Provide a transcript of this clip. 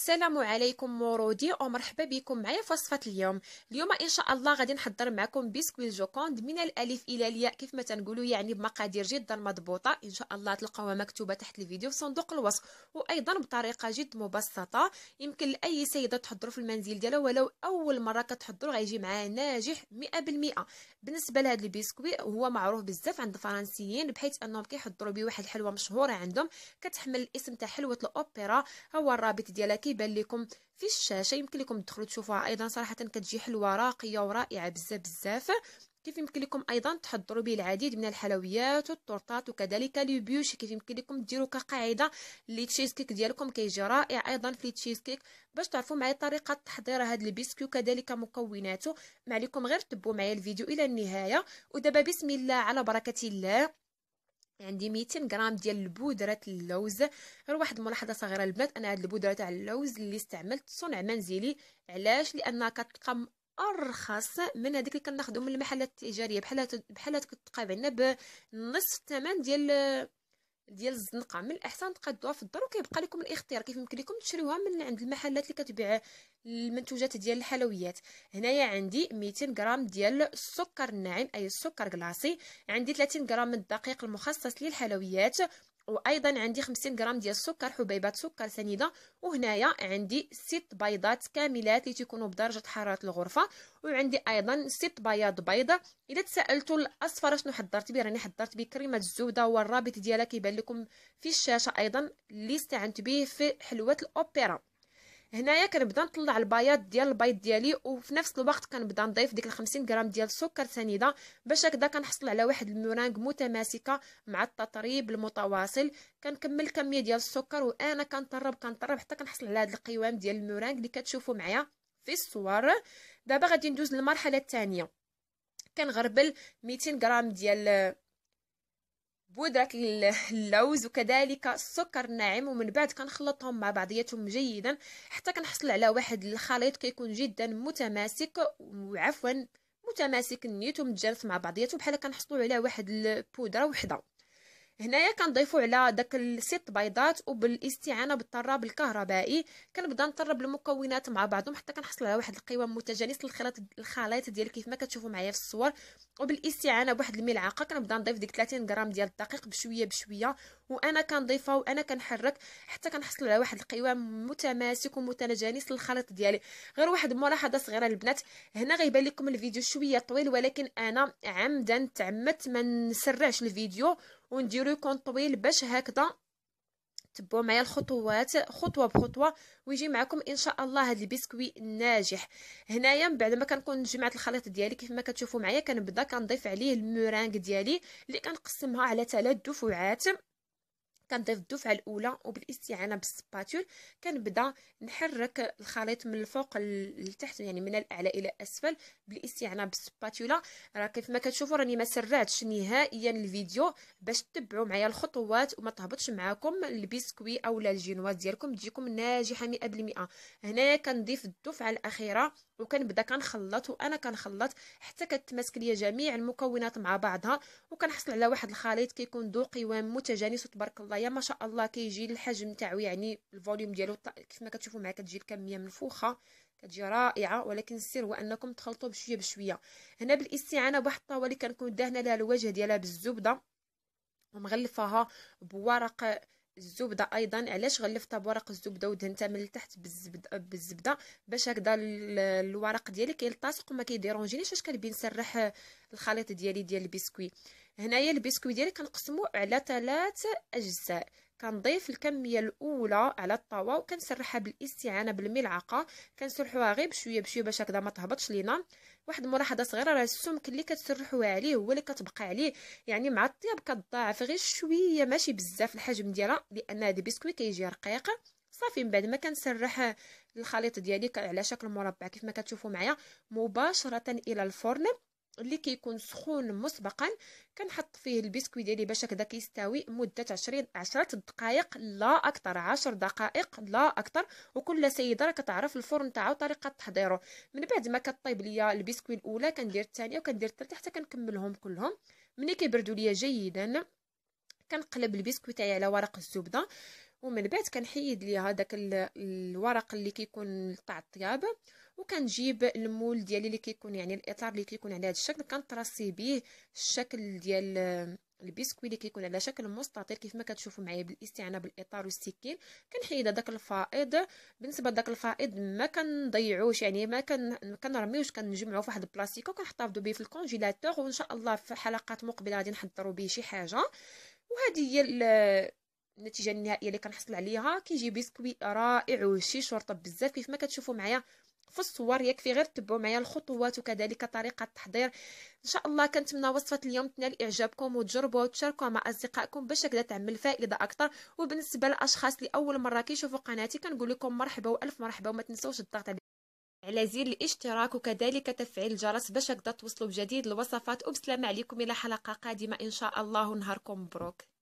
السلام عليكم مورودي ومرحبا بكم معايا في وصفه اليوم اليوم ان شاء الله غادي نحضر معكم بسكويت جوكوند من الالف الى الياء كيف ما تنقولوا يعني بمقادير جدا مضبوطه ان شاء الله تلقاوها مكتوبه تحت الفيديو في صندوق الوصف وايضا بطريقه جد مبسطه يمكن لاي سيده تحضروا في المنزل ديالها ولو اول مره كتحضروا غيجي معاه ناجح 100% بالنسبه لهذا البسكوي هو معروف بزاف عند الفرنسيين بحيث انهم كيحضروا به واحد الحلوه مشهوره عندهم كتحمل الاسم تاع حلوه الاوبرا هو الرابط ديالها كيبان لكم في الشاشه يمكن لكم تدخلوا تشوفوها ايضا صراحه كتجي حلوه راقيه ورائعه بزاف بزاف كيف يمكن لكم ايضا تحضروا به العديد من الحلويات والتورتات وكذلك البيوش كيف يمكن لكم ديروا كقاعده لي تشيز كيك ديالكم كيجي رائع ايضا في تشيز كيك باش تعرفوا معايا طريقه تحضير هذا البيسكي كذلك مكوناته ما عليكم غير تبوا معايا الفيديو الى النهايه ودابا بسم الله على بركه الله عندي 200 غرام ديال البودره اللوز غير واحد الملاحظه صغيره البنات انا هاد البودره تاع اللوز اللي استعملت صنع منزلي علاش لانها كتبقى ارخص من هذيك اللي كناخذو من المحلات التجاريه بحال بحال عندنا بنصف الثمن ديال ديال الزنقه من الاحسن تقادوها في الدار وكيبقى لكم الاختيار كيف يمكن لكم تشريوها من عند المحلات اللي كتبيع المنتوجات ديال الحلويات هنايا عندي 200 غرام ديال السكر الناعم اي السكر كلاصي عندي 30 غرام من الدقيق المخصص للحلويات وايضا عندي 50 غرام ديال السكر حبيبات سكر سنيده وهنايا عندي ست بيضات كاملات اللي تيكونوا بدرجه حراره الغرفه وعندي ايضا ست بياض بيضه الا تسالتوا الاصفر شنو حضرت به راني حضرت به كريمه الزبده والرابط ديالها كيبان لكم في الشاشه ايضا اللي استعنت به في حلوه الاوبرا هنايا كنبدا نطلع البياض ديال البيض ديالي وفي نفس الوقت كنبدا نضيف ديك ال 50 غرام ديال السكر سنيده باش هكذا كنحصل على واحد المورانغ متماسكه مع التطريب المتواصل كنكمل الكميه ديال السكر وانا كنطرب كنطرب حتى كنحصل على هذا القوام ديال المورانغ اللي كتشوفوا معايا في الصور دابا غادي ندوز للمرحله الثانيه كنغربل 200 غرام ديال بودرة اللوز وكذلك السكر الناعم ومن بعد كنخلطهم مع بعضياتهم جيدا حتى كنحصل على واحد الخليط كيكون جدا متماسك وعفوا متماسك نيتو متجانس مع بعضياتو بحال كنحصلوا على واحد البودره وحده هنايا كنضيفو على داك الست بيضات وبالاستعانه بالطراب الكهربائي كنبدا نطرب المكونات مع بعضهم حتى كنحصل على واحد القوام متجانس للخلاط الخليط ديال كيف ما كتشوفوا معايا في الصور وبالاستعانه بواحد الملعقه كنبدا نضيف ديك 30 غرام ديال الدقيق بشويه بشويه وانا كنضيفها وانا كنحرك حتى كنحصل على واحد القوام متماسك ومتجانس للخليط ديالي غير واحد الملاحظه صغيره البنات هنا غيبان لكم الفيديو شويه طويل ولكن انا عمدا تعمدت ما نسرعش الفيديو ونديرو يكون طويل باش هكذا تبعوا معايا الخطوات خطوه بخطوه ويجي معكم ان شاء الله هذا البسكوي الناجح هنايا من بعد ما كنكون جمعت الخليط ديالي كيف ما كتشوفوا معايا كنبدا كنضيف عليه المورانغ ديالي اللي كنقسمها على ثلاث دفعات كنضيف الدفعه الاولى وبالاستعانه بالسباتول كنبدا نحرك الخليط من الفوق لتحت يعني من الاعلى الى الاسفل بالاستعانه بالسباتولا راه كيف ما كتشوفوا راني ما سرعتش نهائيا الفيديو باش تتبعوا معايا الخطوات وما تهبطش معاكم البسكوي اولا الجينواز ديالكم تجيكم ناجحه 100% هنايا كنضيف الدفعه الاخيره وكنبدا كنخلط وانا كنخلط حتى كتماسك ليا جميع المكونات مع بعضها وكنحصل على واحد الخليط كيكون ذو قوام متجانس وتبارك الله يا ما شاء الله كيجي الحجم تاعو يعني الفوليوم ديالو كيف ما كتشوفوا معايا كتجي الكميه منفوخه كتجي رائعه ولكن السر هو انكم تخلطوا بشويه بشويه هنا بالاستعانه بواحد الطاوله اللي كنكون دهنا لها الوجه ديالها بالزبده ومغلفاها بورق الزبده ايضا علاش غلفتها بورق الزبده ودهنتها من التحت بالزبده بالزبده باش هكذا الورق ديالي كيلتصق وما كيديرونجينيش اش كنبين نسرح الخليط ديالي ديال البسكوي هنايا البسكوي ديالي كنقسمو على ثلاث اجزاء كنضيف الكميه الاولى على الطاوه وكنسرحها بالاستعانه بالملعقه كنسرحوها غير بشويه بشويه باش هكذا ما تهبطش لينا واحد الملاحظه صغيره راه السمك اللي كتسرحوا عليه هو اللي كتبقى عليه يعني مع الطياب كتضاعف غير شويه ماشي بزاف الحجم ديالها لان هذا بسكوي كيجي رقيق صافي من بعد ما كنسرح الخليط ديالي على شكل مربع كيف ما كتشوفوا معايا مباشره الى الفرن اللي كيكون سخون مسبقا كنحط فيه البسكوي ديالي باش هكذا كيستوي مده 20 10 دقائق لا اكثر 10 دقائق لا اكثر وكل سيده راه كتعرف الفرن تاعو طريقه تحضيره من بعد ما كطيب ليا البسكوي الاولى كندير الثانيه وكندير الثالثه حتى كنكملهم كلهم ملي كيبردوا ليا جيدا كنقلب البسكوي تاعي على ورق الزبده ومن بعد كنحيد ليها داك الورق اللي كيكون تاع الطياب وكنجيب المول ديالي اللي كيكون يعني الاطار اللي كيكون على هذا الشكل كنطراسي به الشكل ديال البسكوي اللي كيكون على شكل مستطيل كيف ما كتشوفوا معايا بالاستعانه بالاطار والسكين كنحيد هذاك الفائض بالنسبه لذاك الفائض ما كنضيعوش يعني ما كنرميوش كنجمعو في واحد البلاستيكو كنحتفظوا به في الكونجيلاتور وان شاء الله في حلقات مقبله غادي نحضروا به شي حاجه وهذه هي النتيجه النهائيه اللي كنحصل عليها كيجي بسكوي رائع وشي شرطه بزاف كيف ما كتشوفوا معايا في الصور يكفي غير تبعوا معايا الخطوات وكذلك طريقه التحضير ان شاء الله كنتمنى وصفه اليوم تنال اعجابكم وتجربوها وتشاركوها مع اصدقائكم باش هكذا تعمل فائده اكثر وبالنسبه للاشخاص اللي اول مره كيشوفوا قناتي كنقول لكم مرحبا والف مرحبا وما تنسوش الضغط على زر الاشتراك وكذلك تفعيل الجرس باش هكذا توصلوا بجديد الوصفات وبسلامه عليكم الى حلقه قادمه ان شاء الله ونهاركم مبروك